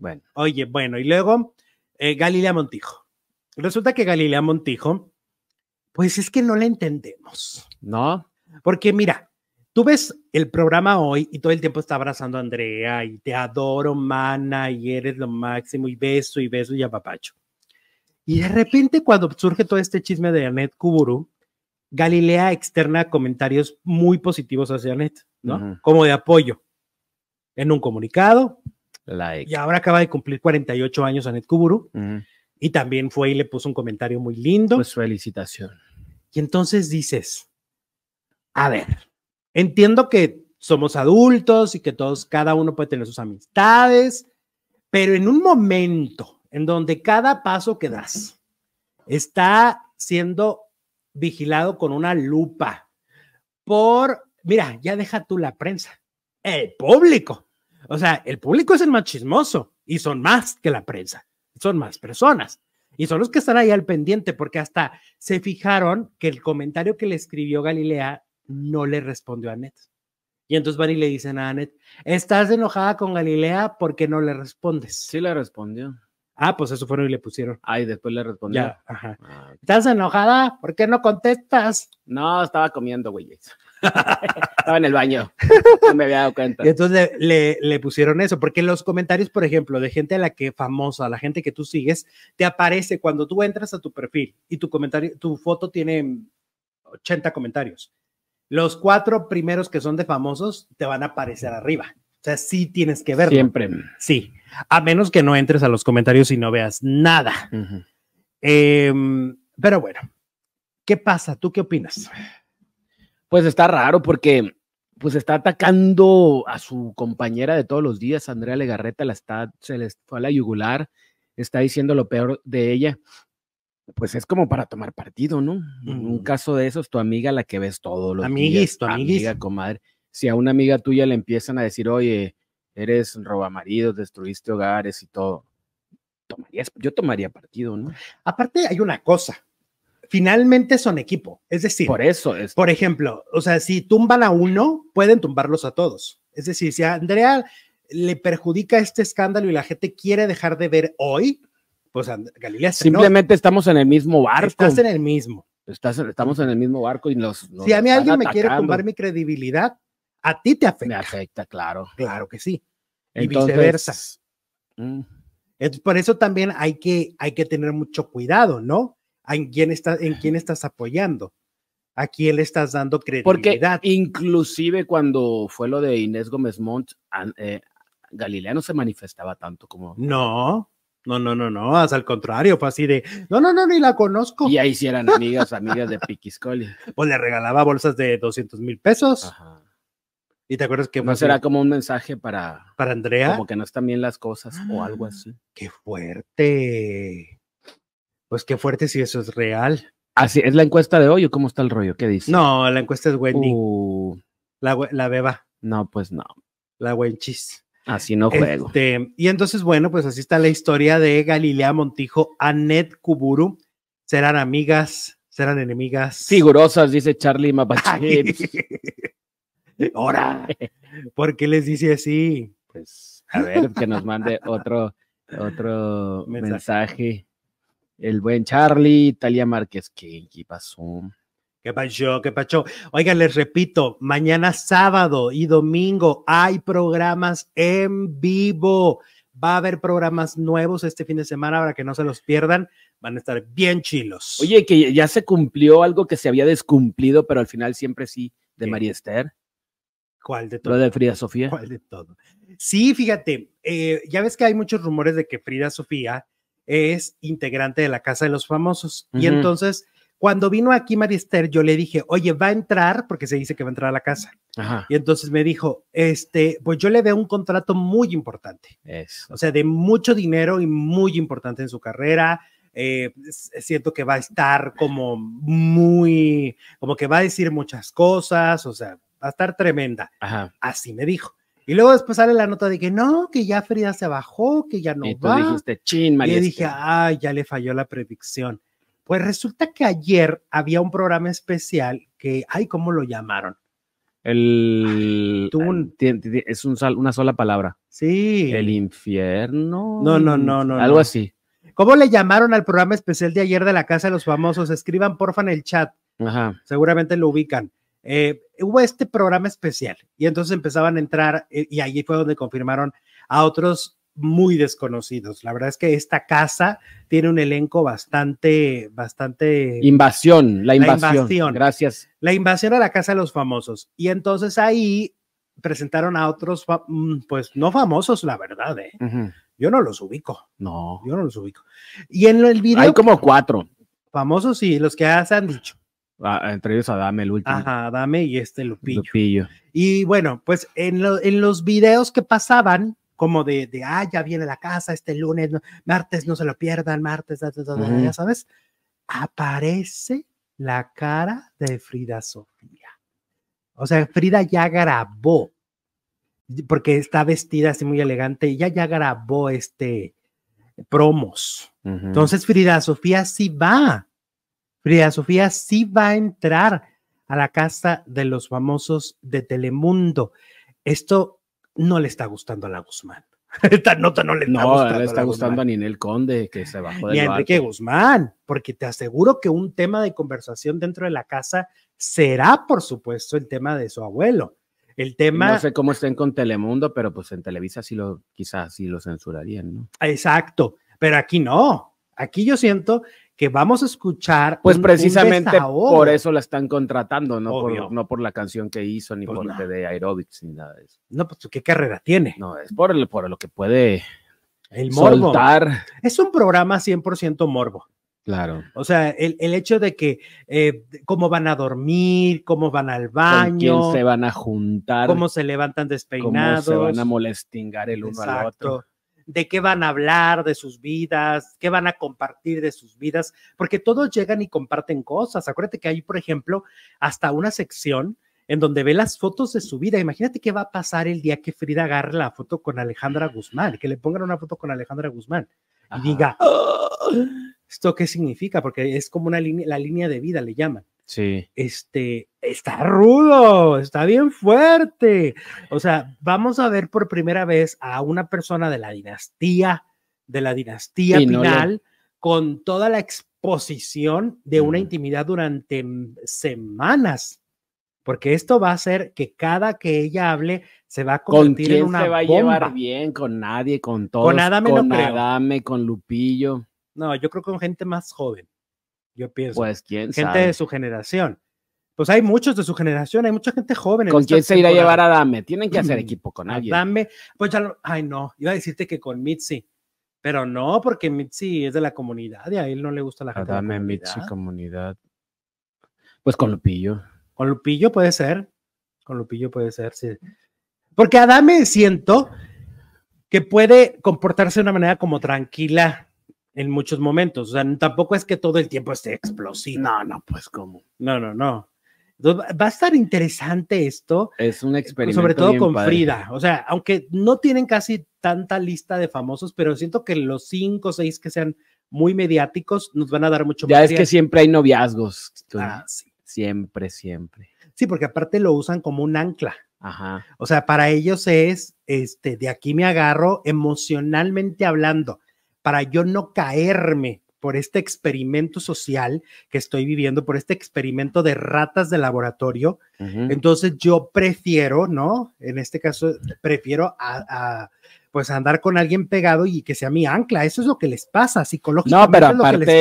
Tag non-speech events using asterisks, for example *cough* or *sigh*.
Bueno, oye, bueno, y luego eh, Galilea Montijo. Resulta que Galilea Montijo, pues es que no la entendemos. ¿No? Porque mira, tú ves el programa hoy y todo el tiempo está abrazando a Andrea y te adoro, mana, y eres lo máximo, y beso, y beso, y apapacho. Y de repente, cuando surge todo este chisme de Anet Kuburu, Galilea externa comentarios muy positivos hacia Anet, ¿no? Como de apoyo. En un comunicado, y ahora acaba de cumplir 48 años Anet Kuburu. Y también fue y le puso un comentario muy lindo. Pues felicitación. Y entonces dices, a ver, entiendo que somos adultos y que todos, cada uno puede tener sus amistades, pero en un momento en donde cada paso que das está siendo vigilado con una lupa por, mira, ya deja tú la prensa, el público o sea, el público es el más chismoso y son más que la prensa, son más personas y son los que están ahí al pendiente porque hasta se fijaron que el comentario que le escribió Galilea no le respondió a Net. Y entonces van y le dicen a Anet, estás enojada con Galilea porque no le respondes. Sí le respondió. Ah, pues eso fueron y le pusieron. Ah, y después le respondió. Ah, ¿Estás enojada? ¿Por qué no contestas? No, estaba comiendo, güey. *laughs* estaba en el baño me había dado cuenta. entonces le, pusieron eso, porque los comentarios, por ejemplo, de gente a la que famosa, la gente que tú sigues, te aparece cuando tú entras a tu perfil y tu comentario, tu foto tiene 80 comentarios. Los cuatro primeros que son de famosos te van a aparecer arriba. O sea, sí tienes que verlo. Siempre. Sí. A menos que no entres a los comentarios y no veas nada. Em, pero bueno, ¿qué pasa? ¿Tú qué opinas? Pues está raro porque pues está atacando a su compañera de todos los días, Andrea Legarreta, la está, se le fue a la yugular, está diciendo lo peor de ella. Pues es como para tomar partido, ¿no? En un caso de esos, tu amiga la que ves todos los amiguis, días, tu amiguis. amiga, comadre. Si a una amiga tuya le empiezan a decir, oye, eres robamaridos, destruiste hogares y todo, yo tomaría partido, ¿no? Aparte hay una cosa, finalmente son equipo. Es decir, por eso es. Por ejemplo, o sea, si tumban a uno, pueden tumbarlos a todos. Es decir, si a Andrea le perjudica este escándalo y la gente quiere dejar de ver hoy, pues Galilea. Simplemente estamos en el mismo barco. Estás en el mismo. estamos en el mismo barco y nos. si a mí alguien me quiere tumbar mi credibilidad, a ti te afecta. Me afecta, claro. Claro que sí. y viceversa. Mm. por eso también hay que, hay que tener mucho cuidado, ¿no? en quién, en quién estás apoyando, a quién le estás dando credibilidad. Porque inclusive cuando fue lo de Inés Gómez Montt, eh, Galilea no se manifestaba tanto como... No, no, no, no, no, al contrario, fue así de, no, no, no, ni la conozco. Y ahí sí eran amigas, amigas de Piquiscoli. *laughs* Pues le regalaba bolsas de 200 mil pesos. ¿Y te acuerdas que... No será como un mensaje para... Para Andrea. Como que no están bien las cosas o algo ah, así. Qué fuerte. Pues qué fuerte si eso es real. Así es la encuesta de hoy o cómo está el rollo, ¿qué dice? No, la encuesta es Wendy. Uh. la, beba. No, pues no. La wenchis. Así no juego. Este, y entonces, bueno, pues así está la historia de Galilea Montijo, Annette Kuburu. Serán amigas, serán enemigas. Figurosas, dice Charlie Mapache. Ahora, *laughs* *laughs* ¿por qué les dice así? Pues, a ver, que nos mande otro, otro *laughs* mensaje el buen Charlie, Talia Márquez, ¿qué, qué pasó? ¿Qué pasó? ¿Qué pasó? Oigan, les repito, mañana sábado y domingo hay programas en vivo. Va a haber programas nuevos este fin de semana para que no se los pierdan. Van a estar bien chilos. Oye, que ya se cumplió algo que se había descumplido, pero al final siempre sí, de María Esther. ¿Cuál de todo? Lo de Frida Sofía. ¿Cuál de todo? Sí, fíjate, eh, ya ves que hay muchos rumores de que Frida Sofía es integrante de la Casa de los Famosos. Y entonces, cuando vino aquí Marister, yo le dije, oye, va a entrar, porque se dice que va a entrar a la casa. Y entonces me dijo, este, pues yo le veo un contrato muy importante. O sea, de mucho dinero y muy importante en su carrera. Eh, siento que va a estar como muy, como que va a decir muchas cosas, o sea, va a estar tremenda. Así me dijo. Y luego después sale la nota de que no, que ya Frida se bajó, que ya no y tú dijiste, chin, Y dije, ay, ya le falló la predicción. Pues resulta que ayer había un programa especial que, ay, ¿cómo lo llamaron? El. Ay, un, es una sola palabra. Sí. El infierno. No, no, no, no. Algo así. ¿Cómo le llamaron al programa especial de ayer de la Casa de los Famosos? Escriban, porfa, en el chat. Ajá. Seguramente lo ubican. Eh, hubo este programa especial y entonces empezaban a entrar eh, y allí fue donde confirmaron a otros muy desconocidos. La verdad es que esta casa tiene un elenco bastante, bastante... Invasión, la invasión. Gracias. La invasión a la casa de los famosos. Y entonces ahí presentaron a otros, mm, pues no famosos, la verdad, ¿eh? Yo no los ubico. No. Yo no los ubico. Y en el video... Hay como cuatro. Famosos, y los que ya se han dicho. Ah, entre ellos a Dame, el último. Ajá, Dame y este Lupillo. Y bueno, pues en, los videos que pasaban, como de, ah, ya viene la casa este lunes, martes no se lo pierdan, martes, ya sabes, aparece la cara de Frida Sofía. O sea, Frida ya grabó, porque está vestida así muy elegante, y ya, ya grabó este promos. Entonces Frida Sofía sí va Frida Sofía sí va a entrar a la casa de los famosos de Telemundo. Esto no le está gustando a la Guzmán. *laughs* Esta nota no le está no, gustando. le está a gustando a Ninel Conde, que se bajó del Y a Enrique Guzmán, porque te aseguro que un tema de conversación dentro de la casa será, por supuesto, el tema de su abuelo. El tema. No sé cómo estén con Telemundo, pero pues en Televisa sí lo, quizás sí lo censurarían, ¿no? Exacto, pero aquí no. Aquí yo siento que vamos a escuchar. Pues precisamente por eso la están contratando, no por, no por la canción que hizo, ni pues por el de aerobics, ni nada de eso. No, pues qué carrera tiene. No, es por, por lo que puede el morbo. soltar. Es un programa 100% morbo. Claro. O sea, el, hecho de que eh, cómo van a dormir, cómo van al baño, Con quién se van a juntar, cómo se levantan despeinados, cómo se van a molestingar el uno al otro de qué van a hablar de sus vidas, qué van a compartir de sus vidas, porque todos llegan y comparten cosas. Acuérdate que hay, por ejemplo, hasta una sección en donde ve las fotos de su vida. Imagínate qué va a pasar el día que Frida agarre la foto con Alejandra Guzmán, que le pongan una foto con Alejandra Guzmán y diga, ¿esto qué significa? Porque es como una línea, la línea de vida, le llaman. Sí. Este, está rudo, está bien fuerte. O sea, vamos a ver por primera vez a una persona de la dinastía, de la dinastía final, con toda la exposición de una intimidad durante semanas. Porque esto va a hacer que cada que ella hable se va a convertir ¿Con quién en una se va a llevar bien con nadie, con todo con Adame, con, con Lupillo. No, yo creo que con gente más joven. Yo pienso. Pues quién Gente de su generación pues hay muchos de su generación, hay mucha gente joven. ¿Con quién se irá a llevar a Dame? Tienen que hacer mm, equipo con alguien. Dame, pues ya, lo, ay no, iba a decirte que con Mitzi, pero no, porque Mitzi es de la comunidad y a él no le gusta la gente. Dame, Mitzi, comunidad. Pues con Lupillo. Con Lupillo puede ser, con Lupillo puede ser, sí. Porque Adame siento que puede comportarse de una manera como tranquila, en muchos momentos. O sea, tampoco es que todo el tiempo esté explosivo. No, no, pues cómo. No, no, no va a estar interesante esto. Es un eh, experimento. Sobre todo con Frida. O sea, aunque no tienen casi tanta lista de famosos, pero siento que los cinco o seis que sean muy mediáticos nos van a dar mucho más. Ya es que siempre hay noviazgos. Ah, siempre, siempre. Sí, porque aparte lo usan como un ancla. Ajá. O sea, para ellos es, este, de aquí me agarro emocionalmente hablando, para yo no caerme, por este experimento social que estoy viviendo, por este experimento de ratas de laboratorio. Entonces yo prefiero, ¿no? En este caso, prefiero a, a, pues andar con alguien pegado y que sea mi ancla. Eso es lo que les pasa psicológicamente. No, pero aparte,